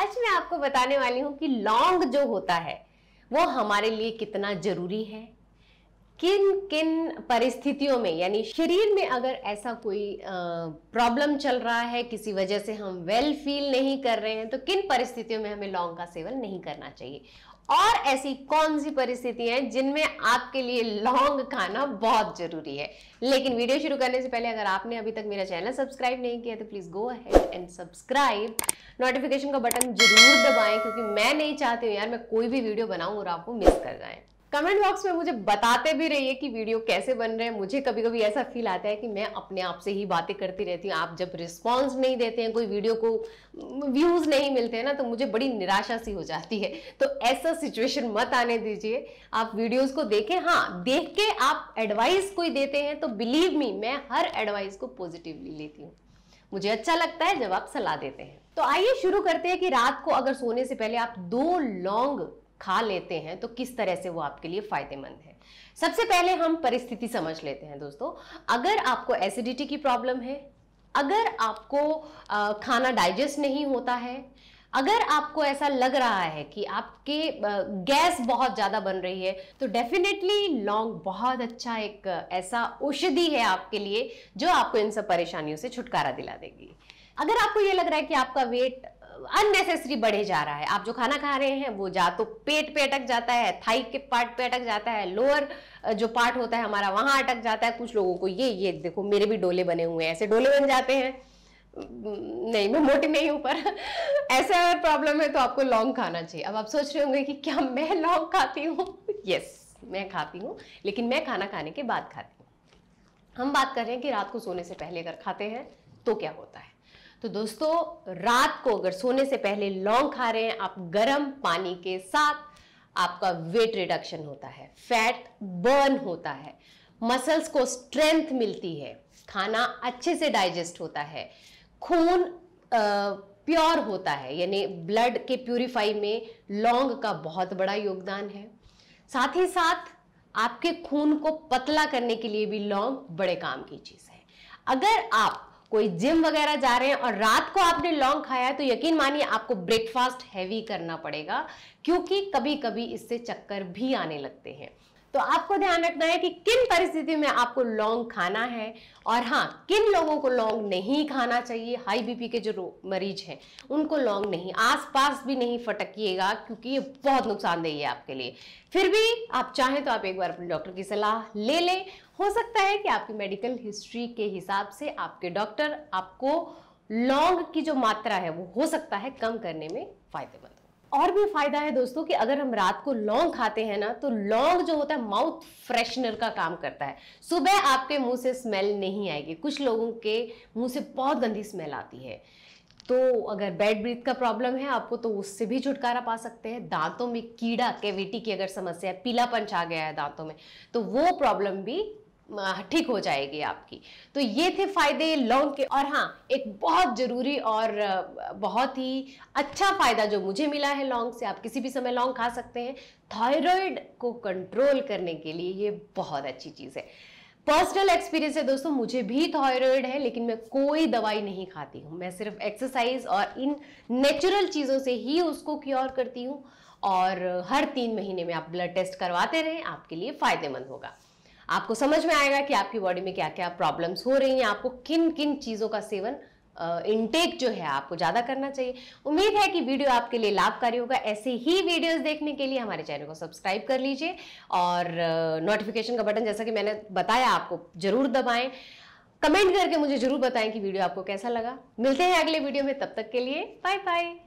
आज मैं आपको बताने वाली हूं कि लौंग जो होता है वो हमारे लिए कितना जरूरी है किन किन परिस्थितियों में यानी शरीर में अगर ऐसा कोई प्रॉब्लम चल रहा है किसी वजह से हम वेल फील नहीं कर रहे हैं तो किन परिस्थितियों में हमें लौंग का सेवन नहीं करना चाहिए और ऐसी कौन सी परिस्थिति हैं जिनमें आपके लिए लौंग खाना बहुत जरूरी है लेकिन वीडियो शुरू करने से पहले अगर आपने अभी तक मेरा चैनल सब्सक्राइब नहीं किया तो please go ahead and subscribe notification का बटन जरूर दबाएं क्योंकि मैं नहीं चाहती हूँ यार मैं कोई भी वीडियो बनाऊँ और आपको मिस कर जाए कमेंट बॉक्स में मुझे बताते भी रहिए कि वीडियो कैसे बन रहे हैं मुझे कभी कभी ऐसा फील आता है कि मैं अपने आप से ही बातें करती रहती हूँ आप जब रिस्पॉन्स नहीं देते हैं कोई वीडियो को व्यूज़ नहीं मिलते हैं ना तो मुझे बड़ी निराशा सी हो जाती है तो ऐसा सिचुएशन मत आने दीजिए आप वीडियोज़ को देखें हाँ देख के आप एडवाइस कोई देते हैं तो बिलीव मी मैं हर एडवाइस को पॉजिटिवली लेती हूँ मुझे अच्छा लगता है जब आप सलाह देते हैं तो आइए शुरू करते हैं कि रात को अगर सोने से पहले आप दो लॉन्ग खा लेते हैं तो किस तरह से वो आपके लिए फायदेमंद है सबसे पहले हम परिस्थिति समझ लेते हैं दोस्तों अगर आपको एसिडिटी की प्रॉब्लम है अगर आपको खाना डाइजेस्ट नहीं होता है अगर आपको ऐसा लग रहा है कि आपके गैस बहुत ज़्यादा बन रही है तो डेफिनेटली लौंग बहुत अच्छा एक ऐसा औषधि है आपके लिए जो आपको इन सब परेशानियों से छुटकारा दिला देगी अगर आपको ये लग रहा है कि आपका वेट अननेसेसरी बढ़े जा रहा है आप जो खाना खा रहे हैं वो जा तो पेट पे अटक जाता है थाई के पार्ट पे अटक जाता है लोअर जो पार्ट होता है हमारा वहां अटक जाता है कुछ लोगों को ये ये देखो मेरे भी डोले बने हुए हैं ऐसे डोले बन जाते हैं नहीं मैं मोटी नहीं हूं पर ऐसा अगर प्रॉब्लम है तो आपको लौंग खाना चाहिए अब आप सोच रहे होंगे कि क्या मैं लौंग खाती हूँ यस मैं खाती हूँ लेकिन मैं खाना खाने के बाद खाती हूँ हम बात कर रहे हैं कि रात को सोने से पहले अगर खाते हैं तो क्या होता है तो दोस्तों रात को अगर सोने से पहले लौंग खा रहे हैं आप गर्म पानी के साथ आपका वेट रिडक्शन होता है फैट बर्न होता है मसल्स को स्ट्रेंथ मिलती है खाना अच्छे से डाइजेस्ट होता है खून प्योर होता है यानी ब्लड के प्यूरिफाई में लौंग का बहुत बड़ा योगदान है साथ ही साथ आपके खून को पतला करने के लिए भी लौंग बड़े काम की चीज़ है अगर आप कोई जिम वगैरह जा रहे हैं और रात को आपने लॉन्ग खाया है तो यकीन मानिए आपको ब्रेकफास्ट हैवी करना पड़ेगा क्योंकि कभी कभी इससे चक्कर भी आने लगते हैं तो आपको ध्यान रखना है कि किन परिस्थितियों में आपको लौंग खाना है और हाँ किन लोगों को लौंग नहीं खाना चाहिए हाई बीपी के जो मरीज हैं उनको लौंग नहीं आसपास भी नहीं फटकिएगा क्योंकि ये बहुत नुकसानदेही है आपके लिए फिर भी आप चाहें तो आप एक बार अपने डॉक्टर की सलाह ले लें हो सकता है कि आपकी मेडिकल हिस्ट्री के हिसाब से आपके डॉक्टर आपको लौंग की जो मात्रा है वो हो सकता है कम करने में फायदेमंद और भी फायदा है दोस्तों कि अगर हम रात को लौंग खाते हैं ना तो लौंग जो होता है माउथ फ्रेशनर का काम करता है सुबह आपके मुंह से स्मेल नहीं आएगी कुछ लोगों के मुंह से बहुत गंदी स्मेल आती है तो अगर बेड ब्रीथ का प्रॉब्लम है आपको तो उससे भी छुटकारा पा सकते हैं दांतों में कीड़ा कैविटी की अगर समस्या है पीलापंच आ गया है दांतों में तो वो प्रॉब्लम भी ठीक हो जाएगी आपकी तो ये थे फायदे लौंग के और हाँ एक बहुत ज़रूरी और बहुत ही अच्छा फ़ायदा जो मुझे मिला है लौंग से आप किसी भी समय लौंग खा सकते हैं थायराइड को कंट्रोल करने के लिए ये बहुत अच्छी चीज़ है पर्सनल एक्सपीरियंस है दोस्तों मुझे भी थायराइड है लेकिन मैं कोई दवाई नहीं खाती हूँ मैं सिर्फ एक्सरसाइज और इन नेचुरल चीज़ों से ही उसको क्योर करती हूँ और हर तीन महीने में आप ब्लड टेस्ट करवाते रहें आपके लिए फ़ायदेमंद होगा आपको समझ में आएगा कि आपकी बॉडी में क्या क्या प्रॉब्लम्स हो रही हैं आपको किन किन चीज़ों का सेवन इनटेक जो है आपको ज़्यादा करना चाहिए उम्मीद है कि वीडियो आपके लिए लाभकारी होगा ऐसे ही वीडियोस देखने के लिए हमारे चैनल को सब्सक्राइब कर लीजिए और नोटिफिकेशन का बटन जैसा कि मैंने बताया आपको ज़रूर दबाएं कमेंट करके मुझे ज़रूर बताएं कि वीडियो आपको कैसा लगा मिलते हैं अगले वीडियो में तब तक के लिए बाय बाय